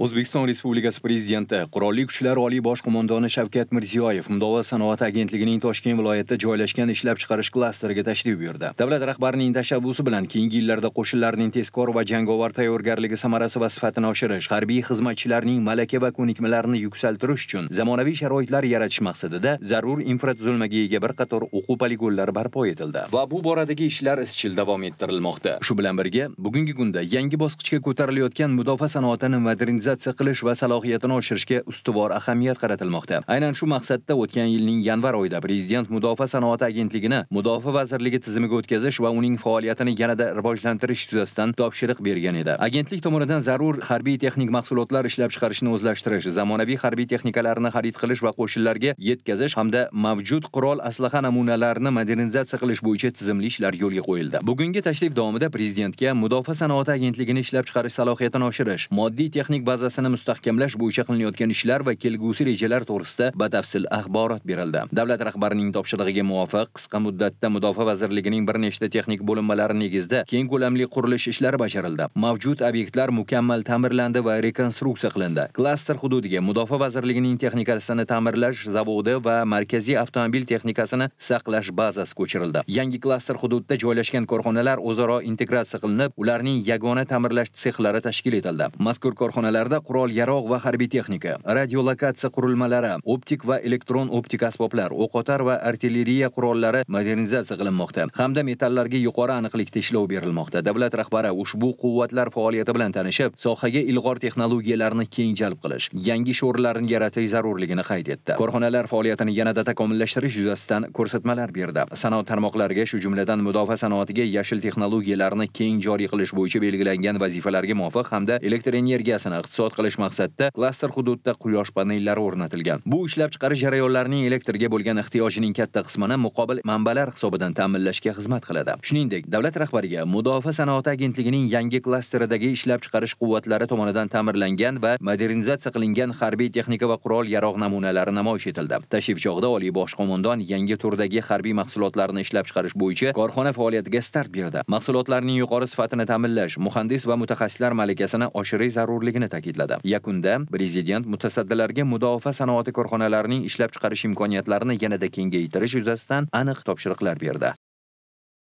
o'zbekiston respublikasi prezidenti qurolli kuchlar oliy bosh qo'mondoni shavkat mirziyoyev mudofaa sanoati agentligining toshkent viloyatida joylashgan ishlab chiqarish klasteriga tashrif buyurdi davlat rahbarining tashabbusi bilan keyingi yillarda qo'shinlarning tezkor va jangovar tayyorgarligi samarasi va sifatini oshirish harbiy xizmatchilarning malaka va ko'nikmalarini yuksaltirish uchun zamonaviy sharoitlar yaratish maqsadida zarur infratuzilmaga ega bir qator o'quv poligonlari barpo etildi va bu boradagi ishlar izchil davom ettirilmoqda shu bilan birga bugungi kunda yangi bosqichga ko'tarilayotgan mudofaa sanoatini modernizatsiya modernizatsiya qilish va salohiyatini oshirishga ustuvor ahamiyat qaratilmoqda aynan shu maqsadda o'tgan yilning yanvar oyida prezident mudofaa sanoati agentligini mudofaa vazirligi tizimiga o'tkazish va uning faoliyatini yanada rivojlantirish yuzasidan topshiriq bergan edi agentlik tomonidan zarur harbiy texnik mahsulotlar ishlab chiqarishni o'zlashtirish zamonaviy harbiy texnikalarni xarid qilish va qo'shinlarga yetkazish hamda mavjud qurol aslaha namunalarini modernizatsiya qilish bo'yicha tizimli ishlar yo'lga qo'yildi bugungi tashrif davomida prezidentga mudofaa sanoati agentligini ishlab chiqarish salohiyatini oshirish moddiy texnik bazasini mustahkamlash bo'yicha qilinayotgan ishlar va kelgusi rejalar to'g'risida batafsil axborot berildi davlat rahbarining topshirig'iga muvofiq qisqa muddatda mudofaa vazirligining bir nechta texnik bo'linmalari negizida keng ko'lamli qurilish ishlari bajarildi mavjud obyektlar mukammal ta'mirlandi va rekonstruksiya qilindi klaster hududiga mudofaa vazirligining texnikasini ta'mirlash zavodi va markaziy avtomobil texnikasini saqlash bazasi ko'chirildi yangi klaster hududida joylashgan korxonalar o'zaro integratsiya qilinib ularning yagona ta'mirlash sexlari tashkil etildi mazkur korxonalar Hududlarda qurol-yarog' va harbiy texnika, radiolokatsiya qurilmalari, optik va elektron optik asboblar, o'qotar va artilleriya qurollari modernizatsiya qilinmoqda hamda metallarga yuqori aniqlikda ishlov berilmoqda. Davlat rahbari ushbu quvvatlar faoliyati bilan tanishib, sohaga ilg'or texnologiyalarni keng jalb qilish, yangi sho'rlarni yaratish zarurligini qayd etdi. Korxonalar faoliyatini yanada takomillashtirish yuzasidan ko'rsatmalar berdi. Sanoat tarmoqlariga, shu jumladan mudofaa sanoatiga yashil texnologiyalarni keng joriy qilish bo'yicha belgilangan vazifalarga muvofiq hamda elektr energiyasini iqtisod qilish maqsadida klaster hududida quyosh panellari o'rnatilgan. Bu ishlab chiqarish jarayonlarining elektrga bo'lgan ehtiyojining katta qismini muqobil manbalar hisobidan ta'minlashga xizmat qiladi. Shuningdek, davlat rahbariga Mudofaa sanoati agentligining yangi klasteridagi ishlab chiqarish quvvatlari tomonidan ta'mirlangan va modernizatsiya qilingan harbiy texnika va qurol-yarog' namunalari namoyish etildi. Tashrif chog'ida Oliy bosh qo'mondon yangi turdagi harbiy mahsulotlarni ishlab chiqarish bo'yicha korxona faoliyatiga start berdi. Mahsulotlarning yuqori sifatini ta'minlash, muhandis va mutaxassislar malakasini oshirish zarurligini ta'kidladi. ta'kidladi yakunda prezident mutasaddilarga mudofaa sanoati korxonalarining ishlab chiqarish imkoniyatlarini yanada kengaytirish yuzasidan aniq topshiriqlar berdi